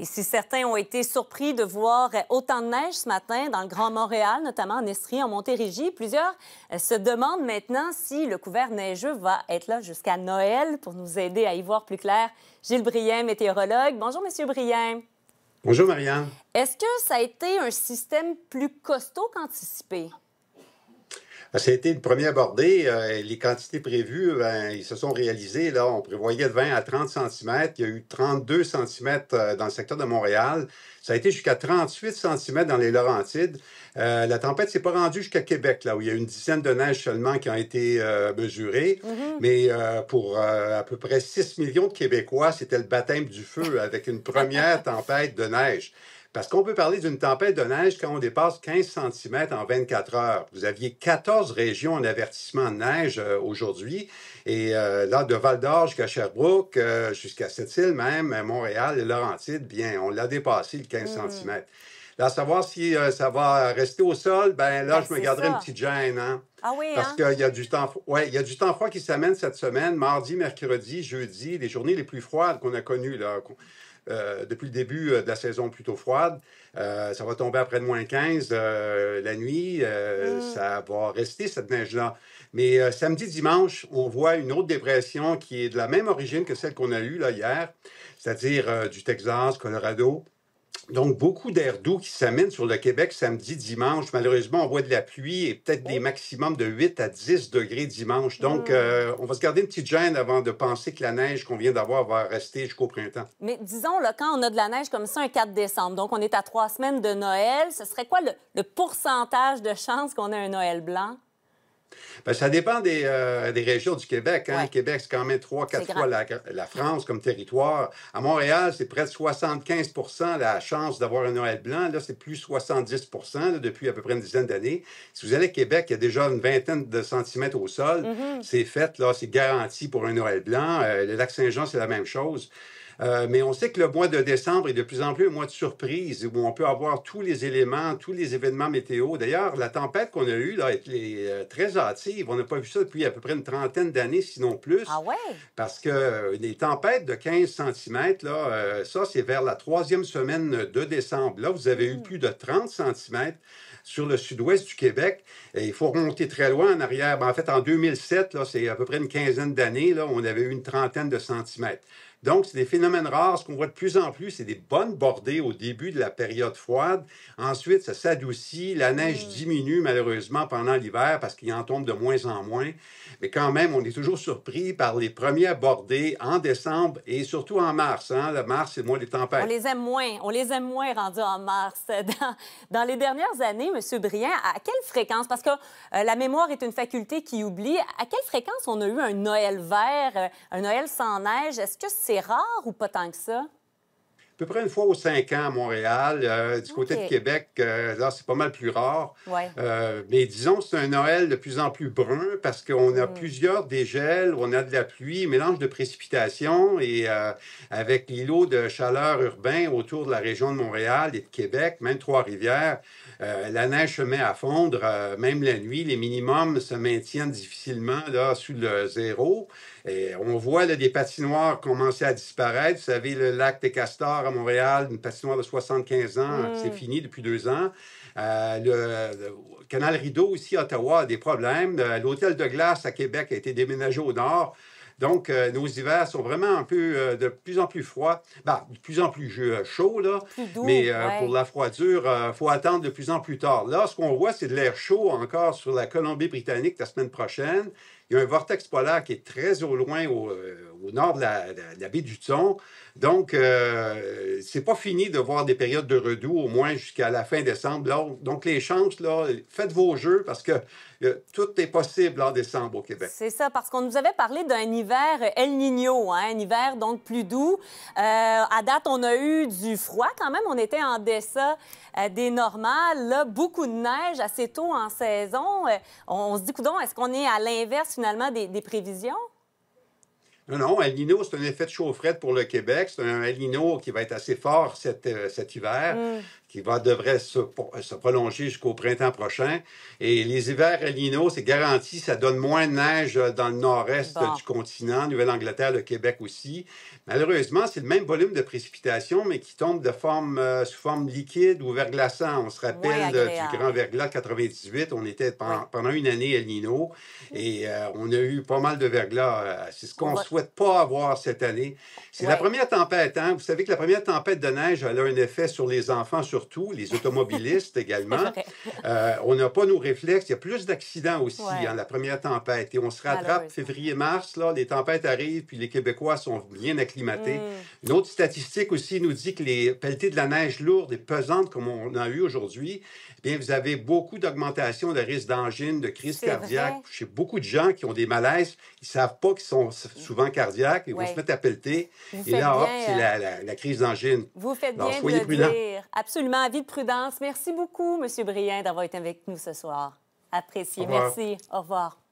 Et si certains ont été surpris de voir euh, autant de neige ce matin dans le Grand Montréal, notamment en Estrie, en Montérégie, plusieurs euh, se demandent maintenant si le couvert neigeux va être là jusqu'à Noël pour nous aider à y voir plus clair. Gilles Brien, météorologue. Bonjour, Monsieur Brien. Bonjour, Marianne. Est-ce que ça a été un système plus costaud qu'anticipé? Ah, ça a été une première bordée. Euh, les quantités prévues, ben, ils se sont réalisées. Là, on prévoyait de 20 à 30 cm. Il y a eu 32 cm euh, dans le secteur de Montréal. Ça a été jusqu'à 38 cm dans les Laurentides. Euh, la tempête s'est pas rendue jusqu'à Québec, là où il y a une dizaine de neiges seulement qui ont été mesurées. Mm-hmm. Mais pour à peu près 6 millions de Québécois, c'était le baptême du feu avec une première tempête de neige. Parce qu'on peut parler d'une tempête de neige quand on dépasse 15 cm en 24 heures. Vous aviez 14 régions en avertissement de neige euh, aujourd'hui. Et euh, là, de Val d'Or jusqu'à Sherbrooke, euh, jusqu'à Sept-Îles même, Montréal et Laurentides, bien, on l'a dépassé le 15 hmm. cm. Là, savoir si ça va rester au sol, ben là, ben, je me garderai une petite gêne. Hein. Ah oui, Parce hein? qu'il y a du temps, ouais, il y a du temps froid qui s'amène cette semaine, mardi, mercredi, jeudi, les journées les plus froides qu'on a connues là. Euh, depuis le début euh, de la saison plutôt froide. Euh, ça va tomber près de moins 15 la nuit. Mm. Ça va rester cette neige-là. Mais samedi, dimanche, on voit une autre dépression qui est de la même origine que celle qu'on a eue là, hier, c'est-à-dire du Texas, Colorado. Donc, beaucoup d'air doux qui s'amène sur le Québec samedi, dimanche. Malheureusement, on voit de la pluie et peut-être des oh. maximums de 8 à 10 degrés dimanche. Donc, hmm. euh, on va se garder une petite gêne avant de penser que la neige qu'on vient d'avoir va rester jusqu'au printemps. Mais disons, là, quand on a de la neige comme ça un 4 décembre, donc on est à trois semaines de Noël, ce serait quoi le, le pourcentage de chances qu'on ait un Noël blanc? Ben, ça dépend euh, des, régions du Québec. Hein. Québec, c'est quand même trois, quatre fois la, France comme territoire. À Montréal, c'est près de 75 la chance d'avoir un Noël blanc. Là, c'est plus 70 depuis à peu près une dizaine d'années. Si vous allez à Québec, il y a déjà une vingtaine de centimètres au sol. Mm-hmm. C'est fait, là, c'est garanti pour un Noël blanc. Euh, le lac Saint-Jean, c'est la même chose. Euh, mais on sait que le mois de décembre est de plus en plus un mois de surprise où on peut avoir tous les éléments, tous les événements météo. D'ailleurs, la tempête qu'on a eue là, est euh, très hâtive. On n'a pas vu ça depuis à peu près une trentaine d'années, sinon plus. Ah ouais? Parce que les euh, tempêtes de 15 cm, là, ça, c'est vers la troisième semaine de décembre. Là, vous avez eu hmm. plus de 30 cm sur le sud-ouest du Québec. Et il faut remonter très loin en arrière. Ben, en fait, en 2007, c'est à peu près une quinzaine d'années, on avait eu une trentaine de centimètres. Donc, c'est des phénomènes rares. Ce qu'on voit de plus en plus, c'est des bonnes bordées au début de la période froide. Ensuite, ça s'adoucit. La neige mm. diminue malheureusement pendant l'hiver parce qu'il en tombe de moins en moins. Mais quand même, on est toujours surpris par les premières bordées en décembre et surtout en mars. Hein? Le mars, c'est le mois des tempêtes. On les aime moins. On les aime moins rendus en mars. dans les dernières années, Monsieur M. à quelle fréquence, parce que euh, la mémoire est une faculté qui oublie, à quelle fréquence on a eu un Noël vert, euh, un Noël sans neige? Est-ce que c'est rare ou pas tant que ça? peu près une fois aux cinq ans à Montréal. Euh, du côté de Québec, euh, c'est pas mal plus rare. Euh, mais disons, c'est un Noël de plus en plus brun parce qu'on a mm. plusieurs dégels, on a de la pluie, mélange de précipitations et avec l'îlot de chaleur urbain autour de la région de Montréal et de Québec, même Trois-Rivières, la neige se met à fondre, même la nuit, les minimums se maintiennent difficilement là, sous le zéro. Euh, on voit des patinoires commencer à disparaître. Vous savez, le lac des Castors à Montréal, une patinoire de 75 ans, c'est hmm. fini depuis deux ans. Euh, le, canal Rideau aussi, à Ottawa, a des problèmes. Euh, l'hôtel de glace à Québec a été déménagé au nord. Donc, nos hivers sont vraiment un peu de plus en plus froids, bah, de plus en plus chauds, là. mais pour la froidure, il faut attendre de plus en plus tard. Là, ce qu'on voit, c'est de l'air chaud encore sur la Colombie-Britannique la semaine prochaine. Il y a un vortex polaire qui est très au loin, au, euh, nord de la, baie du Ton, Donc, euh, c'est pas fini de voir des périodes de redoux, au moins jusqu'à la fin décembre. Donc, les chances, là, faites vos jeux parce que euh, tout est possible en décembre au Québec. C'est ça, parce qu'on nous avait parlé d'un hiver El Niño, hein, un hiver donc plus doux. à date, on a eu du froid quand même. On était en dessous des normales. Là, beaucoup de neige assez tôt en saison. on, se dit, coudon, est-ce qu'on est à l'inverse finalement des, prévisions? Non, non, El Nino, c'est un effet de chaufferette pour le Québec. C'est un El Nino qui va être assez fort cet, euh, cet hiver. Mm qui va, devrait se, se prolonger jusqu'au printemps prochain. Et les hivers el Nino, c'est garanti, ça donne moins de neige euh, dans le nord-est du continent, Nouvelle-Angleterre, le Québec aussi. Malheureusement, c'est le même volume de précipitations, mais qui tombe de forme, euh, sous forme liquide ou verglaçant. On se rappelle euh, du grand verglas 98. On était pendant, une année el nino et on a eu pas mal de verglas. C'est ce qu'on ne souhaite pas avoir cette année. C'est la première tempête. Hein. Vous savez que la première tempête de neige elle a un effet sur les enfants, sur surtout, les automobilistes également. Euh, on n'a pas nos réflexes. Il y a plus d'accidents aussi en hein, la première tempête. Et on se rattrape février-mars, là, les tempêtes arrivent, puis les Québécois sont bien acclimatés. Mm. Une autre statistique aussi nous dit que les pelletées de la neige lourde et pesante, comme on en a eu aujourd'hui, eh bien, vous avez beaucoup d'augmentation de risque d'angine, de crise cardiaque. Chez beaucoup de gens qui ont des malaises, ils ne savent pas qu'ils sont souvent cardiaques, ils vont se mettre à pelleter. et là, hop, c'est hein. la, crise d'angine. Vous faites bien de dire. Absolument avis de prudence. Merci beaucoup, M. Brien, d'avoir été avec nous ce soir. Apprécié. Merci. Au revoir.